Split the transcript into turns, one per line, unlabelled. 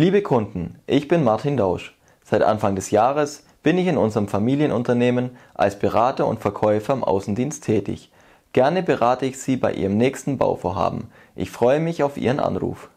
Liebe Kunden, ich bin Martin Dausch. Seit Anfang des Jahres bin ich in unserem Familienunternehmen als Berater und Verkäufer im Außendienst tätig. Gerne berate ich Sie bei Ihrem nächsten Bauvorhaben. Ich freue mich auf Ihren Anruf.